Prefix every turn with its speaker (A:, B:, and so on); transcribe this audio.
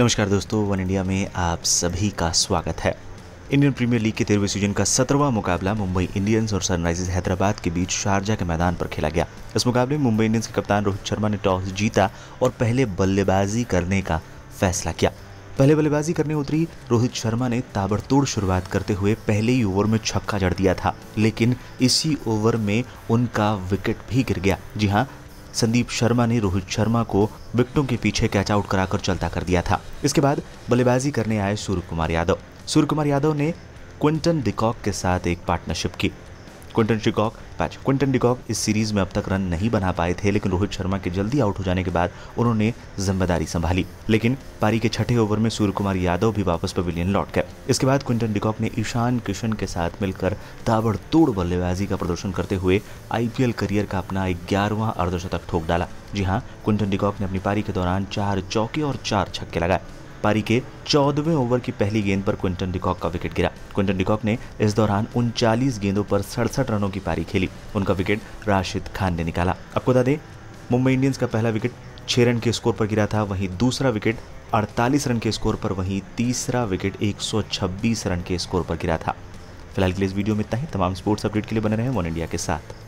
A: नमस्कार दोस्तों one India में आप सभी का स्वागत है इंडियन प्रीमियर लीग के तेरहवें सीजन का सत्रहवां मुकाबला मुंबई इंडियंस और सनराइजर्स हैदराबाद के बीच शारजा के मैदान पर खेला गया इस मुकाबले में मुंबई इंडियंस के कप्तान रोहित शर्मा ने टॉस जीता और पहले बल्लेबाजी करने का फैसला किया पहले बल्लेबाजी करने उतरी रोहित शर्मा ने ताबड़तोड़ शुरुआत करते हुए पहले ही ओवर में छक्का जड़ दिया था लेकिन इसी ओवर में उनका विकेट भी गिर गया जी हाँ संदीप शर्मा ने रोहित शर्मा को विकटों के पीछे कैच आउट कराकर चलता कर दिया था इसके बाद बल्लेबाजी करने आए सूर्य कुमार यादव सूर्य कुमार यादव ने क्विंटन डिकॉक के साथ एक पार्टनरशिप की क्विंटन डिकॉक पैच क्विंटन डिकॉक इस सीरीज में अब तक रन नहीं बना पाए थे लेकिन रोहित शर्मा के जल्दी आउट हो जाने के बाद उन्होंने जिम्मेदारी संभाली लेकिन पारी के छठे ओवर में सूर्य कुमार यादव भी वापस पवेलियन लौट गए इसके बाद क्विंटन डिकॉक ने ईशान किशन के साथ मिलकर ताबड़तोड़ बल्लेबाजी का प्रदर्शन करते हुए आईपीएल करियर का अपना ग्यारहवां अर्धशतक ठोक डाला जी हाँ क्विंटन डिकॉक ने अपनी पारी के दौरान चार चौके और चार छक्के लगाए पारी के चौदहवें ओवर की पहली गेंद पर क्विंटन डिकॉक का विकेट गिरा क्विंटन डिकॉक ने इस दौरान उनचालीस गेंदों पर सड़सठ रनों की पारी खेली उनका विकेट राशिद खान ने निकाला आपको बता दें मुंबई इंडियंस का पहला विकेट छह रन के स्कोर पर गिरा था वहीं दूसरा विकेट 48 रन के स्कोर पर वहीं तीसरा विकेट 126 रन के स्कोर पर गिरा था फिलहाल के लिए इस वीडियो में इतना ही तमाम स्पोर्ट्स अपडेट के लिए बने रहे हैं वन इंडिया के साथ